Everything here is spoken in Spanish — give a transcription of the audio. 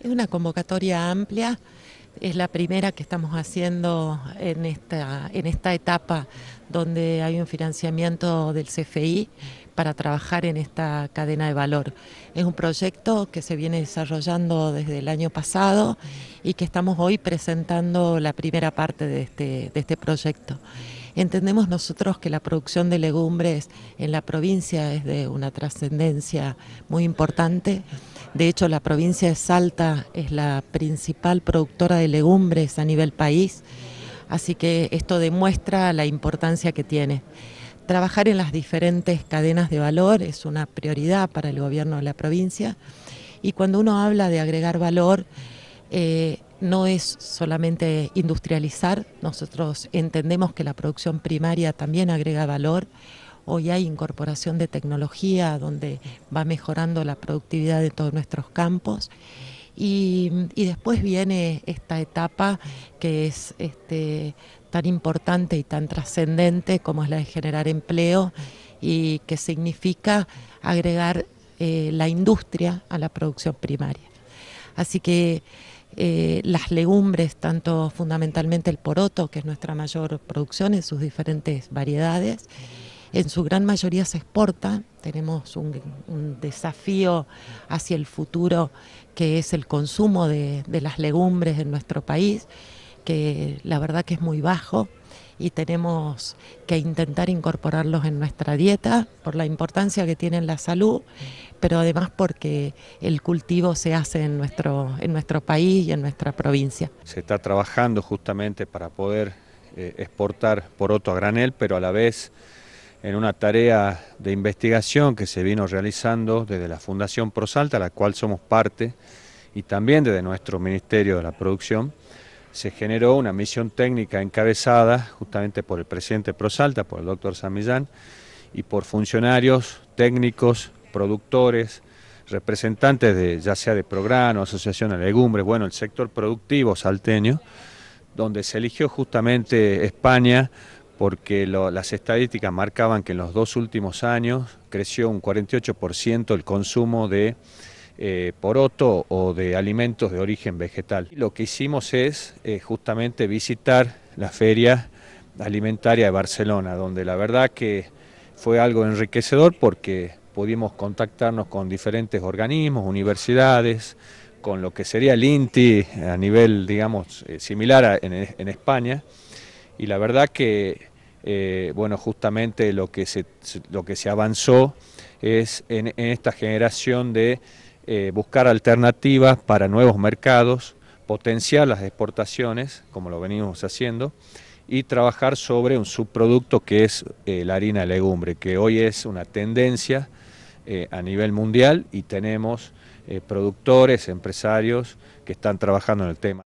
Es una convocatoria amplia, es la primera que estamos haciendo en esta, etapa donde hay un financiamiento del CFI para trabajar en esta cadena de valor. Es un proyecto que se viene desarrollando desde el año pasado y que estamos hoy presentando la primera parte de este, este proyecto. Entendemos nosotros que la producción de legumbres en la provincia es de una trascendencia muy importante. De hecho, la provincia de Salta es la principal productora de legumbres a nivel país, así que esto demuestra la importancia que tiene. Trabajar en las diferentes cadenas de valor es una prioridad para el gobierno de la provincia y cuando uno habla de agregar valor, eh, no es solamente industrializar, nosotros entendemos que la producción primaria también agrega valor, hoy hay incorporación de tecnología donde va mejorando la productividad de todos nuestros campos. Y, después viene esta etapa que es este, tan importante y tan trascendente como es la de generar empleo y que significa agregar eh, la industria a la producción primaria. Así que eh, las legumbres, tanto fundamentalmente el poroto, que es nuestra mayor producción en sus diferentes variedades, en su gran mayoría se exporta, tenemos un, desafío hacia el futuro que es el consumo de, de las legumbres en nuestro país, que la verdad que es muy bajo, y tenemos que intentar incorporarlos en nuestra dieta por la importancia que tienen la salud pero además porque el cultivo se hace en nuestro, en nuestro país y en nuestra provincia. Se está trabajando justamente para poder eh, exportar poroto a granel, pero a la vez en una tarea de investigación que se vino realizando desde la Fundación Prosalta, la cual somos parte, y también desde nuestro Ministerio de la Producción, se generó una misión técnica encabezada justamente por el presidente Prosalta, por el doctor Samillán, y por funcionarios técnicos productores, representantes de ya sea de Prograno, Asociación de Legumbres, bueno, el sector productivo salteño, donde se eligió justamente España porque las estadísticas marcaban que en los dos últimos años creció un 48% el consumo de eh, poroto o de alimentos de origen vegetal. Lo que hicimos es eh, justamente visitar la feria alimentaria de Barcelona, donde la verdad que fue algo enriquecedor porque pudimos contactarnos con diferentes organismos, universidades, con lo que sería el INTI a nivel, digamos, eh, similar en, España. Y la verdad que, eh, bueno, justamente lo que se, lo que se avanzó es en, esta generación de eh, buscar alternativas para nuevos mercados, potenciar las exportaciones, como lo venimos haciendo, y trabajar sobre un subproducto que es la harina de legumbre, que hoy es una tendencia eh, a nivel mundial y tenemos eh, productores, empresarios que están trabajando en el tema.